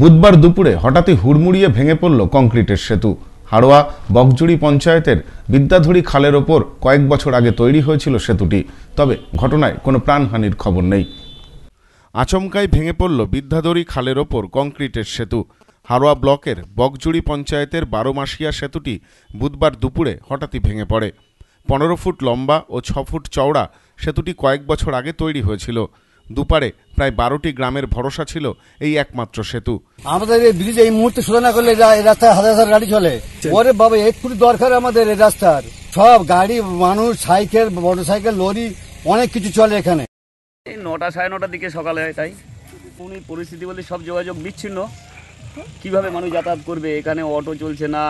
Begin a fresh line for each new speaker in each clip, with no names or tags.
বুধবার দুপুরে হঠাৎই হুড়মুড়িয়ে ভেঙে পড়ল কংক্রিটের সেতু হাড়োয়া বকজুড়ি পঞ্চায়েতের বিদ্যাধুরী খালের ওপর কয়েক বছর আগে তৈরি হয়েছিল সেতুটি তবে ঘটনায় কোনো প্রাণহানির খবর নেই আচমকাই ভেঙে পড়ল বিদ্যাধরী খালের ওপর কংক্রিটের সেতু হাড়োয়া ব্লকের বকজুড়ি পঞ্চায়েতের বারোমাসিয়া সেতুটি বুধবার দুপুরে হঠাৎই ভেঙে পড়ে পনেরো ফুট লম্বা ও ছ ফুট চওড়া সেতুটি কয়েক বছর আগে তৈরি হয়েছিল দুপারে প্রায় বারোটি গ্রামের ভরসা ছিল এই একমাত্র সেতু
আমাদের এই ব্রিজ এই মুহূর্তে সোজা না করলে রাস্তায় হাজার হাজার গাড়ি চলে ওরে বাবা একটু দরকার আমাদের এই রাস্তার সব গাড়ি মানুষ সাইকেল মোটরসাইকেল লরি অনেক কিছু চলে এখানে
এই নটা সাড়ে নটার দিকে সকালে হয় তাই উনি পরিস্থিতি বলে সব যোগাযোগ বিচ্ছিন্ন কিভাবে মানুষ যাতায়াত করবে এখানে অটো চলছে না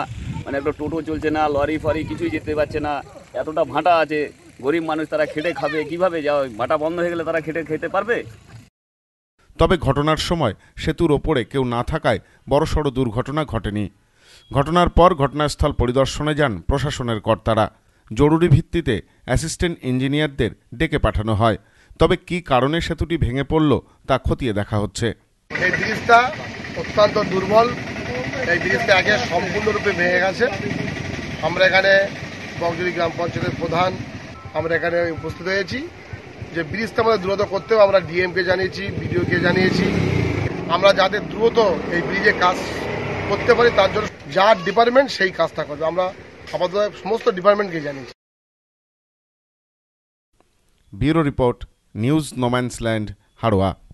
মানে একটা টোটো চলছে না লরি ফরি কিছুই যেতে পারছে না এতটা ভাঁটা আছে গরিব মানুষ তারা খেটে খাবে কিভাবে যা মাটা বন্ধ হয়ে গেলে তারা খেটে খেতে পারবে
তবে ঘটনার সময় সেতুর ওপরে কেউ না থাকায় বড়সড় দুর্ঘটনা ঘটেনি ঘটনার পর ঘটনাস্থল পরিদর্শনে যান প্রশাসনের কর্তারা জরুরি ভিত্তিতে অ্যাসিস্ট্যান্ট ইঞ্জিনিয়ারদের ডেকে পাঠানো হয় তবে কি কারণে সেতুটি ভেঙে পড়ল তা খতিয়ে দেখা হচ্ছে
এই ব্রিজটা অত্যন্ত দুর্বল এই ব্রিজটা আগে সম্পূর্ণরূপে ভেঙে গেছে আমরা এখানে বগজুরি গ্রাম পঞ্চায়েতের প্রধান আমরা এখানে উপস্থিত হয়েছি যে ব্রিজটা আমাদের দ্রুত করতেও আমরা ডিএমকে জানিয়েছি বিডিওকে জানিয়েছি আমরা যাদের দ্রুত এই ব্রিজে কাজ করতে পারি তার জন্য যার ডিপার্টমেন্ট সেই কাজটা করবে আমরা আপাতত সমস্ত ডিপার্টমেন্টকে জানিয়েছি
bureau report news no man's land Haroa